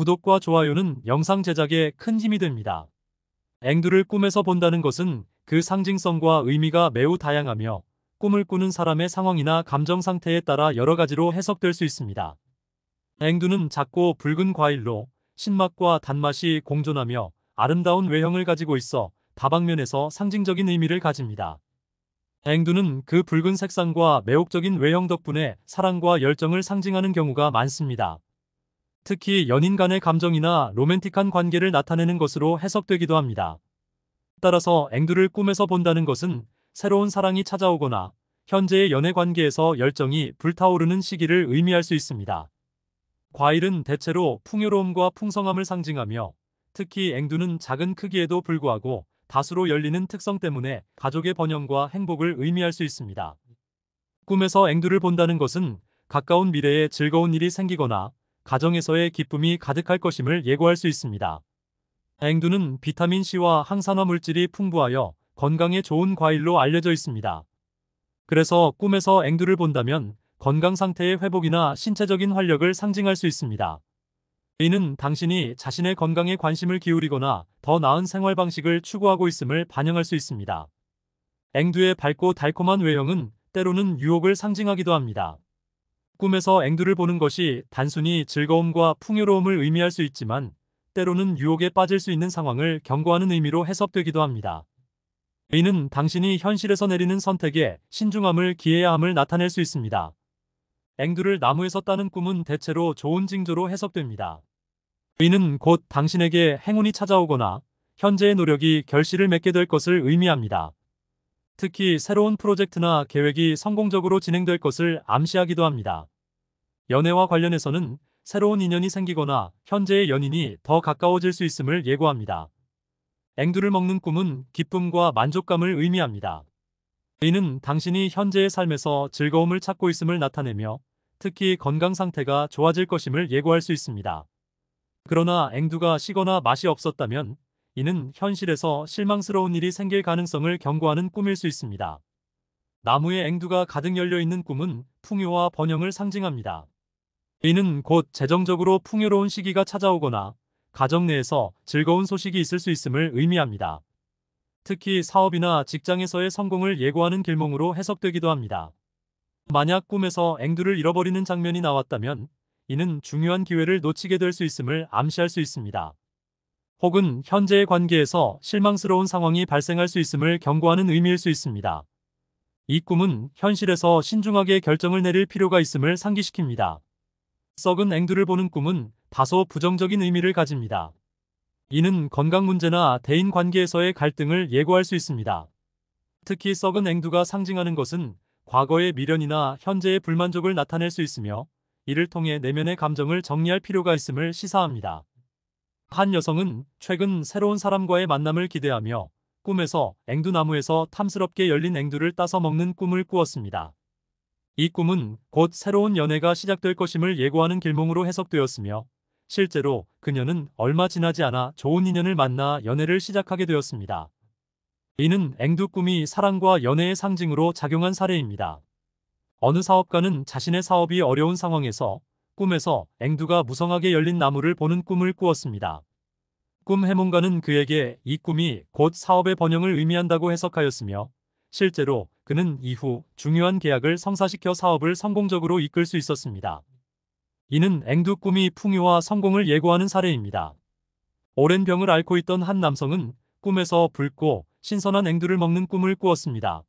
구독과 좋아요는 영상 제작에 큰 힘이 됩니다. 앵두를 꿈에서 본다는 것은 그 상징성과 의미가 매우 다양하며 꿈을 꾸는 사람의 상황이나 감정 상태에 따라 여러 가지로 해석될 수 있습니다. 앵두는 작고 붉은 과일로 신맛과 단맛이 공존하며 아름다운 외형을 가지고 있어 다방면에서 상징적인 의미를 가집니다. 앵두는 그 붉은 색상과 매혹적인 외형 덕분에 사랑과 열정을 상징하는 경우가 많습니다. 특히 연인 간의 감정이나 로맨틱한 관계를 나타내는 것으로 해석되기도 합니다. 따라서 앵두를 꿈에서 본다는 것은 새로운 사랑이 찾아오거나 현재의 연애 관계에서 열정이 불타오르는 시기를 의미할 수 있습니다. 과일은 대체로 풍요로움과 풍성함을 상징하며 특히 앵두는 작은 크기에도 불구하고 다수로 열리는 특성 때문에 가족의 번영과 행복을 의미할 수 있습니다. 꿈에서 앵두를 본다는 것은 가까운 미래에 즐거운 일이 생기거나 가정에서의 기쁨이 가득할 것임을 예고할 수 있습니다. 앵두는 비타민C와 항산화 물질이 풍부하여 건강에 좋은 과일로 알려져 있습니다. 그래서 꿈에서 앵두를 본다면 건강 상태의 회복이나 신체적인 활력을 상징할 수 있습니다. 이는 당신이 자신의 건강에 관심을 기울이거나 더 나은 생활 방식을 추구하고 있음을 반영할 수 있습니다. 앵두의 밝고 달콤한 외형은 때로는 유혹을 상징하기도 합니다. 꿈에서 앵두를 보는 것이 단순히 즐거움과 풍요로움을 의미할 수 있지만 때로는 유혹에 빠질 수 있는 상황을 경고하는 의미로 해석되기도 합니다. 의는 당신이 현실에서 내리는 선택에 신중함을 기해야 함을 나타낼 수 있습니다. 앵두를 나무에서 따는 꿈은 대체로 좋은 징조로 해석됩니다. 의는 곧 당신에게 행운이 찾아오거나 현재의 노력이 결실을 맺게 될 것을 의미합니다. 특히 새로운 프로젝트나 계획이 성공적으로 진행될 것을 암시하기도 합니다. 연애와 관련해서는 새로운 인연이 생기거나 현재의 연인이 더 가까워질 수 있음을 예고합니다. 앵두를 먹는 꿈은 기쁨과 만족감을 의미합니다. 이는 당신이 현재의 삶에서 즐거움을 찾고 있음을 나타내며 특히 건강 상태가 좋아질 것임을 예고할 수 있습니다. 그러나 앵두가 시거나 맛이 없었다면 이는 현실에서 실망스러운 일이 생길 가능성을 경고하는 꿈일 수 있습니다. 나무에 앵두가 가득 열려 있는 꿈은 풍요와 번영을 상징합니다. 이는 곧 재정적으로 풍요로운 시기가 찾아오거나 가정 내에서 즐거운 소식이 있을 수 있음을 의미합니다. 특히 사업이나 직장에서의 성공을 예고하는 길몽으로 해석되기도 합니다. 만약 꿈에서 앵두를 잃어버리는 장면이 나왔다면 이는 중요한 기회를 놓치게 될 수 있음을 암시할 수 있습니다. 혹은 현재의 관계에서 실망스러운 상황이 발생할 수 있음을 경고하는 의미일 수 있습니다. 이 꿈은 현실에서 신중하게 결정을 내릴 필요가 있음을 상기시킵니다. 썩은 앵두를 보는 꿈은 다소 부정적인 의미를 가집니다. 이는 건강 문제나 대인 관계에서의 갈등을 예고할 수 있습니다. 특히 썩은 앵두가 상징하는 것은 과거의 미련이나 현재의 불만족을 나타낼 수 있으며 이를 통해 내면의 감정을 정리할 필요가 있음을 시사합니다. 한 여성은 최근 새로운 사람과의 만남을 기대하며 꿈에서 앵두나무에서 탐스럽게 열린 앵두를 따서 먹는 꿈을 꾸었습니다. 이 꿈은 곧 새로운 연애가 시작될 것임을 예고하는 길몽으로 해석되었으며 실제로 그녀는 얼마 지나지 않아 좋은 인연을 만나 연애를 시작하게 되었습니다. 이는 앵두 꿈이 사랑과 연애의 상징으로 작용한 사례입니다. 어느 사업가는 자신의 사업이 어려운 상황에서 꿈에서 앵두가 무성하게 열린 나무를 보는 꿈을 꾸었습니다. 꿈 해몽가는 그에게 이 꿈이 곧 사업의 번영을 의미한다고 해석하였으며 실제로 그는 이후 중요한 계약을 성사시켜 사업을 성공적으로 이끌 수 있었습니다. 이는 앵두 꿈이 풍요와 성공을 예고하는 사례입니다. 오랜 병을 앓고 있던 한 남성은 꿈에서 붉고 신선한 앵두를 먹는 꿈을 꾸었습니다.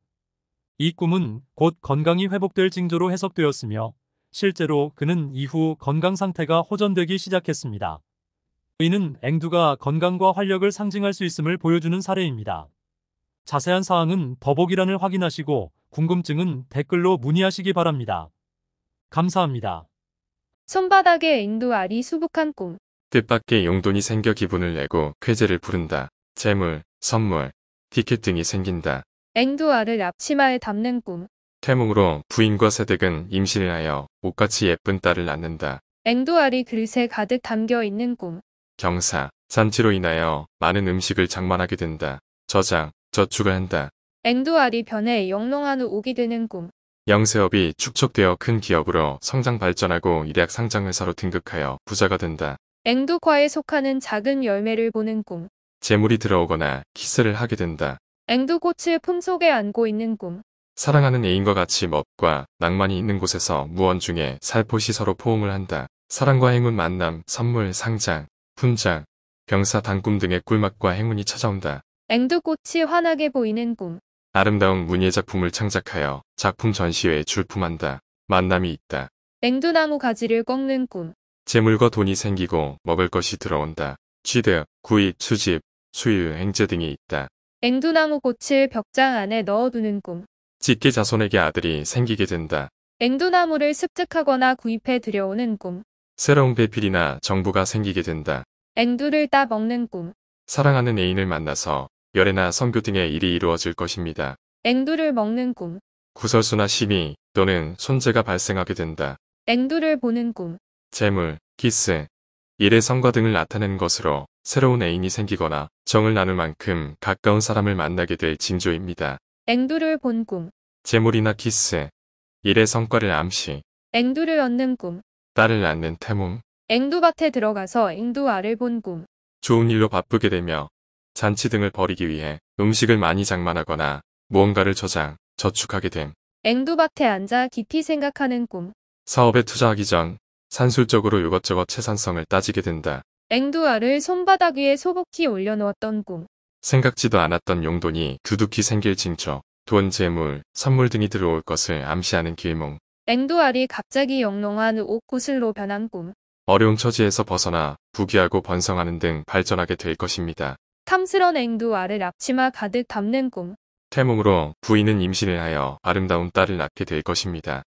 이 꿈은 곧 건강이 회복될 징조로 해석되었으며 실제로 그는 이후 건강 상태가 호전되기 시작했습니다. 이는 앵두가 건강과 활력을 상징할 수 있음을 보여주는 사례입니다. 자세한 사항은 더보기란을 확인하시고 궁금증은 댓글로 문의하시기 바랍니다. 감사합니다. 손바닥에 인도알이 수북한 꿈. 뜻밖의 용돈이 생겨 기분을 내고 쾌재를 부른다. 재물, 선물, 티켓 등이 생긴다. 앵두알을 앞치마에 담는 꿈. 태몽으로 부인과 새댁은 임신을 하여 옷같이 예쁜 딸을 낳는다. 앵두알이 그릇에 가득 담겨 있는 꿈. 경사, 잔치로 인하여 많은 음식을 장만하게 된다. 저장, 저축을 한다. 앵두알이 변해 영롱한 후 옥이 되는 꿈. 영세업이 축적되어 큰 기업으로 성장 발전하고 일약 상장회사로 등극하여 부자가 된다. 앵두과에 속하는 작은 열매를 보는 꿈. 재물이 들어오거나 키스를 하게 된다. 앵두꽃을 품속에 안고 있는 꿈. 사랑하는 애인과 같이 멋과 낭만이 있는 곳에서 무언중에 살포시 서로 포옹을 한다. 사랑과 행운 만남, 선물, 상장, 훈장, 병사, 단꿈 등의 꿀맛과 행운이 찾아온다. 앵두꽃이 환하게 보이는 꿈. 아름다운 문예 작품을 창작하여 작품 전시회에 출품한다. 만남이 있다. 앵두나무 가지를 꺾는 꿈. 재물과 돈이 생기고 먹을 것이 들어온다. 취득, 구입, 수집, 수유, 행제 등이 있다. 앵두나무 꽃을 벽장 안에 넣어두는 꿈. 직계 자손에게 아들이 생기게 된다. 앵두나무를 습득하거나 구입해 들여오는 꿈. 새로운 배필이나 정부가 생기게 된다. 앵두를 따 먹는 꿈. 사랑하는 애인을 만나서 열애나 성교 등의 일이 이루어질 것입니다. 앵두를 먹는 꿈. 구설수나 시비 또는 손재가 발생하게 된다. 앵두를 보는 꿈. 재물, 키스, 일의 성과 등을 나타낸 것으로 새로운 애인이 생기거나 정을 나눌 만큼 가까운 사람을 만나게 될 징조입니다. 앵두를 본 꿈. 재물이나 키스, 일의 성과를 암시. 앵두를 얻는 꿈. 딸을 낳는 태몽. 앵두밭에 들어가서 앵두알을 본 꿈. 좋은 일로 바쁘게 되며 잔치 등을 벌이기 위해 음식을 많이 장만하거나 무언가를 저장, 저축하게 됨. 앵두밭에 앉아 깊이 생각하는 꿈. 사업에 투자하기 전 산술적으로 이것저것 채산성을 따지게 된다. 앵두알을 손바닥 위에 소복히 올려놓았던 꿈. 생각지도 않았던 용돈이 두둑히 생길 징조, 돈, 재물, 선물 등이 들어올 것을 암시하는 길몽. 앵두알이 갑자기 영롱한 옷구슬로 변한 꿈. 어려운 처지에서 벗어나 부귀하고 번성하는 등 발전하게 될 것입니다. 탐스런 앵두 아래 앞치마 가득 담는 꿈. 태몽으로 부인은 임신을 하여 아름다운 딸을 낳게 될 것입니다.